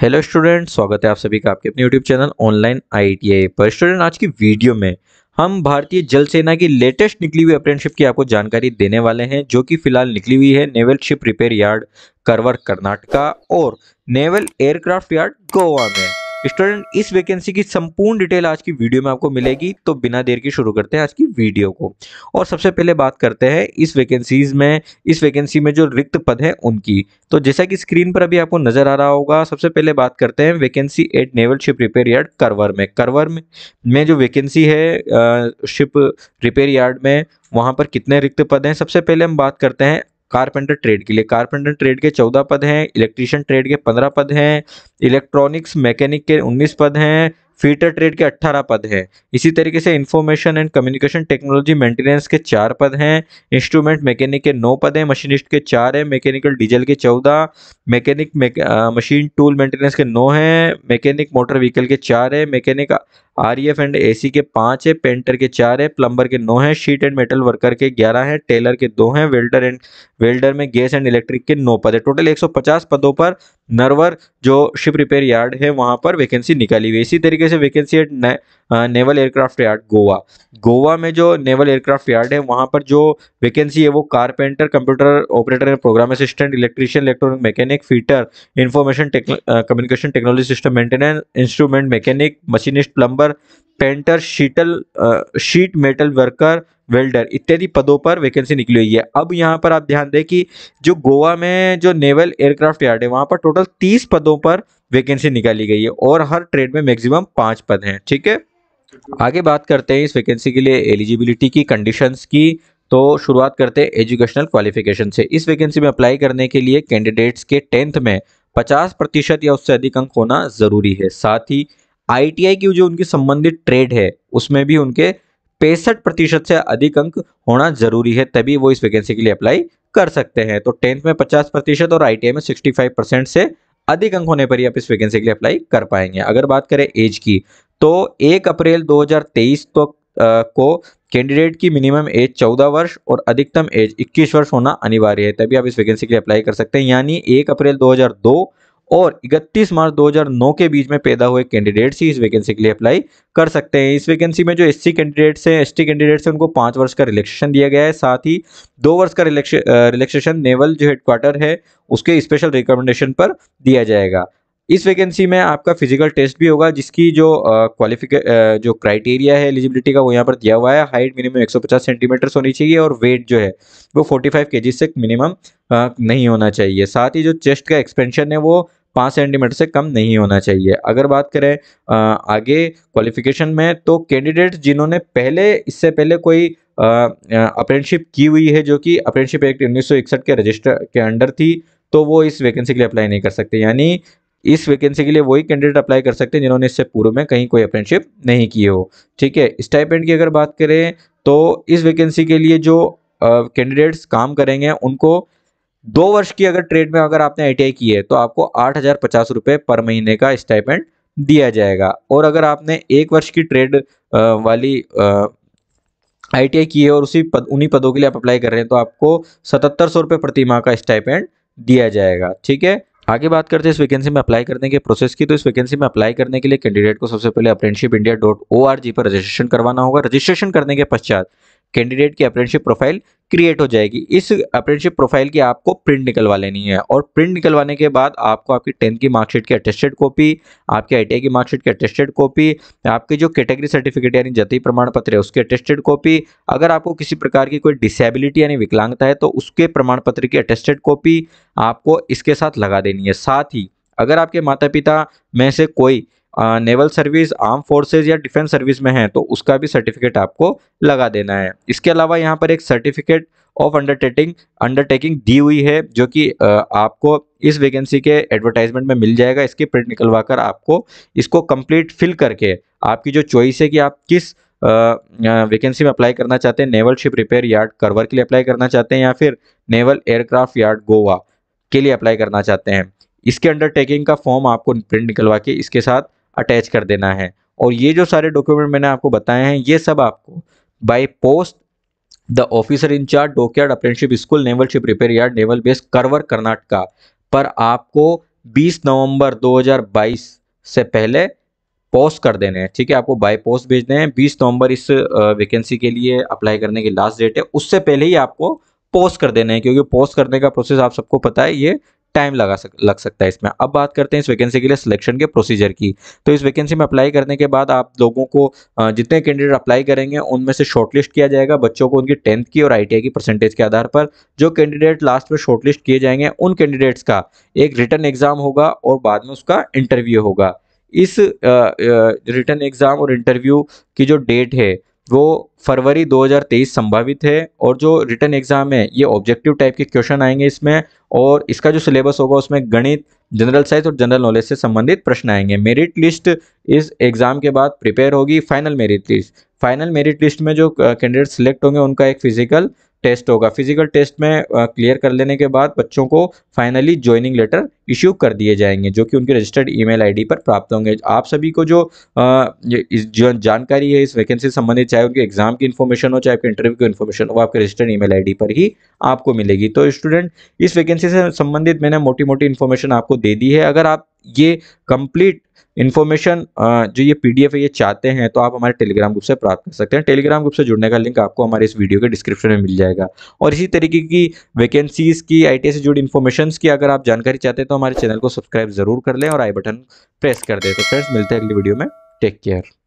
hello student स्वागत है आप सभी का आपके अपने यूट्यूब चैनल ऑनलाइन आई पर स्टूडेंट आज की वीडियो में हम भारतीय जल सेना की लेटेस्ट निकली हुई अप्रेंटशिप की आपको जानकारी देने वाले हैं जो कि फिलहाल निकली हुई है naval ship repair yard Karwar Karnataka और नेवल एयरक्राफ्ट यार्ड गोवा में स्टूडेंट इस वैकेंसी की संपूर्ण डिटेल आज की वीडियो में आपको मिलेगी तो बिना देर के शुरू करते हैं आज की वीडियो को और सबसे पहले बात करते हैं इस वैकेंसीज में इस वैकेंसी में जो रिक्त पद है उनकी तो जैसा कि स्क्रीन पर अभी आपको नजर आ रहा होगा सबसे पहले बात करते हैं vacancy at naval ship repair yard Karwar में करवर में, में जो वैकेंसी है शिप रिपेयर यार्ड में वहाँ पर कितने रिक्त पद हैं सबसे पहले हम बात करते हैं कारपेंटर ट्रेड के लिए कारपेंटर ट्रेड के चौदह पद हैं इलेक्ट्रीशियन ट्रेड के पंद्रह पद हैं इलेक्ट्रॉनिक्स मैकेनिक के उन्नीस पद हैं फीटर ट्रेड के अट्ठारह पद हैं इसी तरीके से information and communication technology maintenance के चार पद हैं इंस्ट्रूमेंट मैकेनिक के नौ पद हैं मशीनिस्ट के चार हैं मैकेनिकल डीजल के चौदह मैकेनिक मशीन टूल मेंटेनेंस के नौ हैं मैकेनिक मोटर व्हीकल के चार हैं mechanic R E F and A C के पांच है पेंटर के चार है प्लम्बर के नौ है शीट एंड मेटल वर्कर के ग्यारह हैं टेलर के दो हैं वेल्डर एंड वेल्डर में गैस एंड इलेक्ट्रिक के नौ पद है टोटल पचास पदों पर नरवर जो शिप रिपेयर यार्ड है वहाँ पर वैकेंसी निकाली हुई इसी तरीके से वैकेंसी है naval aircraft yard Goa Goa में जो नेवल एयरक्राफ्ट यार्ड है वहाँ पर जो वैकेंसी है वो carpenter computer operator and program assistant electrician electronic mechanic fitter information communication technology system maintenance instrument mechanic machinist plumber labour painter शीटल शीट मेटल वर्कर वेल्डर इत्यादि पदों पर वैकेंसी निकली हुई है अब यहाँ पर आप ध्यान दें कि जो गोवा में जो नेवल एयरक्राफ्ट यार्ड है वहाँ पर टोटल तीस पदों पर वैकेंसी निकाली गई है और हर ट्रेड में मैक्सिमम पाँच पद हैं ठीक है आगे बात करते हैं इस वैकेंसी के लिए एलिजिबिलिटी की कंडीशंस की तो शुरुआत करते हैं एजुकेशनल क्वालिफिकेशन से इस वैकेंसी में अप्लाई करने के लिए कैंडिडेट्स के टेंथ में पचास या उससे अधिक अंक होना ज़रूरी है साथ ही आईटीआई की जो उनकी संबंधित ट्रेड है उसमें भी उनके पैंसठ प्रतिशत से अधिक अंक होना जरूरी है तभी वो इस वैकेंसी के लिए अप्लाई कर सकते हैं तो टेंथ में पचास प्रतिशत और आई में सिक्सटी फाइव परसेंट से अधिक अंक होने पर ही आप इस वैकेंसी के लिए अप्लाई कर पाएंगे अगर बात करें एज की तो एक अप्रैल 2023 तो आ, को कैंडिडेट की मिनिमम एज 14 वर्ष और अधिकतम एज 21 वर्ष होना अनिवार्य है तभी आप इस वैकेंसी के लिए अप्लाई कर सकते हैं यानी एक अप्रैल दो और 31 मार्च 2009 के बीच में पैदा हुए कैंडिडेट्स ही इस वैकेंसी के लिए अप्लाई कर सकते हैं इस वैकेंसी में जो एस सी कैंडिडेट्स हैं एस टी कैंडिडेट्स हैं उनको पाँच वर्ष का रिलेक्सेशन दिया गया है साथ ही दो वर्ष का रिलेक्सेशन नेवल जो हेडक्वार्टर है उसके स्पेशल रिकमेंडेशन पर दिया जाएगा इस वैकेंसी में आपका फिजिकल टेस्ट भी होगा जिसकी जो क्वालिफिक जो क्राइटेरिया है एलिजिबिलिटी का वो यहाँ पर दिया हुआ है हाइट मिनिमम 150 सेंटीमीटर होनी चाहिए और वेट जो है वो 45 फाइव से मिनिमम नहीं होना चाहिए साथ ही जो चेस्ट का एक्सपेंशन है वो पाँच सेंटीमीटर से कम नहीं होना चाहिए अगर बात करें आगे क्वालिफिकेशन में तो कैंडिडेट जिन्होंने पहले इससे पहले कोई अप्रेंटशिप की हुई है जो कि अप्रेंटशिप एक्ट उन्नीस के रजिस्टर के अंडर थी तो वो इस वैकेंसी के लिए अप्लाई नहीं कर सकते यानी इस वैकेंसी के लिए वही कैंडिडेट अप्लाई कर सकते हैं जिन्होंने इससे पूर्व में कहीं कोई अप्रेंटशिप नहीं की हो ठीक है स्टाइपेंड की अगर बात करें तो इस वैकेंसी के लिए जो कैंडिडेट्स काम करेंगे उनको दो वर्ष की अगर ट्रेड में अगर आपने आई की है तो आपको आठ हजार पचास रुपए पर महीने का स्टाइपेंट दिया जाएगा और अगर आपने एक वर्ष की ट्रेड वाली आई की है और उसी पद उन्हीं पदों के लिए आप अप्लाई कर रहे हैं तो आपको सतहत्तर सौ रुपये प्रति माह का स्टाइपेंट दिया जाएगा ठीक है आगे बात करते हैं इस वैकेंसी में अप्लाई करने के प्रोसेस की तो इस वैकेंसी में अप्लाई करने के लिए कैंडिडेट को सबसे पहले apprenticeship India dot O R G पर रजिस्ट्रेशन करवाना होगा रजिस्ट्रेशन करने के पश्चात कैंडिडेट की अप्रेंटशिप प्रोफाइल क्रिएट हो जाएगी इस अप्रेंटशिप प्रोफाइल की आपको प्रिंट निकलवा लेनी है और प्रिंट निकलवाने के बाद आपको आपकी टेंथ की मार्कशीट की अटेस्टेड कॉपी आपके आई की मार्कशीट की अटेस्टेड कॉपी आपके जो कैटेगरी सर्टिफिकेट यानी जति प्रमाण पत्र है उसकी अटेस्टेड कॉपी अगर आपको किसी प्रकार की कोई डिसेबिलिटी यानी विकलांगता है तो उसके प्रमाण पत्र की अटेस्टेड कॉपी आपको इसके साथ लगा देनी है साथ ही अगर आपके माता पिता में से कोई नेवल सर्विस आर्म फोर्सेज या डिफेंस सर्विस में है तो उसका भी सर्टिफिकेट आपको लगा देना है इसके अलावा यहाँ पर एक सर्टिफिकेट ऑफ अंडरटेकिंग अंडरटेकिंग दी हुई है जो कि आपको इस वैकेंसी के एडवर्टाइजमेंट में मिल जाएगा इसकी प्रिंट निकलवा कर आपको इसको कंप्लीट फिल करके आपकी जो चॉइस है कि आप किस वैकेंसी में अप्लाई करना चाहते हैं naval ship repair yard Karwar के लिए अप्लाई करना चाहते हैं या फिर नेवल एयरक्राफ्ट यार्ड गोवा के लिए अप्लाई करना चाहते हैं इसके अंडरटेकिंग का फॉर्म आपको प्रिंट निकलवा के इसके साथ अटैच कर देना है और ये जो सारे डॉक्यूमेंट मैंने आपको बताए हैं ये सब आपको by post the officer in charge dockyard apprenticeship school naval ship repair yard naval base Karwar Karnataka पर आपको 20 नवंबर 2022 से पहले पोस्ट कर देने हैं ठीक है आपको बाय पोस्ट भेजने हैं 20 नवंबर इस वैकेंसी के लिए अप्लाई करने की लास्ट डेट है उससे पहले ही आपको पोस्ट कर देने हैं क्योंकि पोस्ट करने का प्रोसेस आप सबको पता है ये टाइम लगा सक लग सकता है इसमें अब बात करते हैं इस वैकेंसी के लिए सिलेक्शन के प्रोसीजर की तो इस वैकेंसी में अप्लाई करने के बाद आप लोगों को जितने कैंडिडेट अप्लाई करेंगे उनमें से शॉर्टलिस्ट किया जाएगा बच्चों को उनकी टेंथ की और आई की परसेंटेज के आधार पर जो कैंडिडेट लास्ट में शॉर्टलिस्ट किए जाएंगे उन कैंडिडेट्स का एक रिटर्न एग्जाम होगा और बाद में उसका इंटरव्यू होगा इस रिटर्न एग्ज़ाम और इंटरव्यू की जो डेट है वो फरवरी 2023 संभावित है और जो रिटर्न एग्ज़ाम है ये ऑब्जेक्टिव टाइप के क्वेश्चन आएंगे इसमें और इसका जो सिलेबस होगा उसमें गणित जनरल साइंस और जनरल नॉलेज से संबंधित प्रश्न आएंगे मेरिट लिस्ट इस एग्ज़ाम के बाद प्रिपेयर होगी final merit list final merit list में जो कैंडिडेट सिलेक्ट होंगे उनका एक फिजिकल टेस्ट होगा फिजिकल टेस्ट में क्लियर कर लेने के बाद बच्चों को फाइनली ज्वाइनिंग लेटर इश्यू कर दिए जाएंगे जो कि उनके रजिस्टर्ड ईमेल आईडी पर प्राप्त होंगे आप सभी को जो इस जो जानकारी है इस वैकेंसी संबंधित चाहे उनके एग्जाम की इन्फॉर्मेशन हो चाहे आपके इंटरव्यू की इन्फॉर्मेशन हो आपके रजिस्टर्ड ई मेल पर ही आपको मिलेगी तो स्टूडेंट इस वैकेंसी से संबंधित मैंने मोटी मोटी इन्फॉर्मेशन आपको दे दी है अगर आप ये कंप्लीट इन्फॉर्मेशन जो ये पीडीएफ है ये चाहते हैं तो आप हमारे टेलीग्राम ग्रुप से प्राप्त कर सकते हैं टेलीग्राम ग्रुप से जुड़ने का लिंक आपको हमारे इस वीडियो के डिस्क्रिप्शन में मिल जाएगा और इसी तरीके की वैकेंसीज़ की आई से जुड़ी इन्फॉर्मेशन की अगर आप जानकारी चाहते हैं तो हमारे चैनल को सब्सक्राइब जरूर कर लें और आई बटन प्रेस कर दें तो फ्रेंड्स मिलते हैं अगली वीडियो में टेक केयर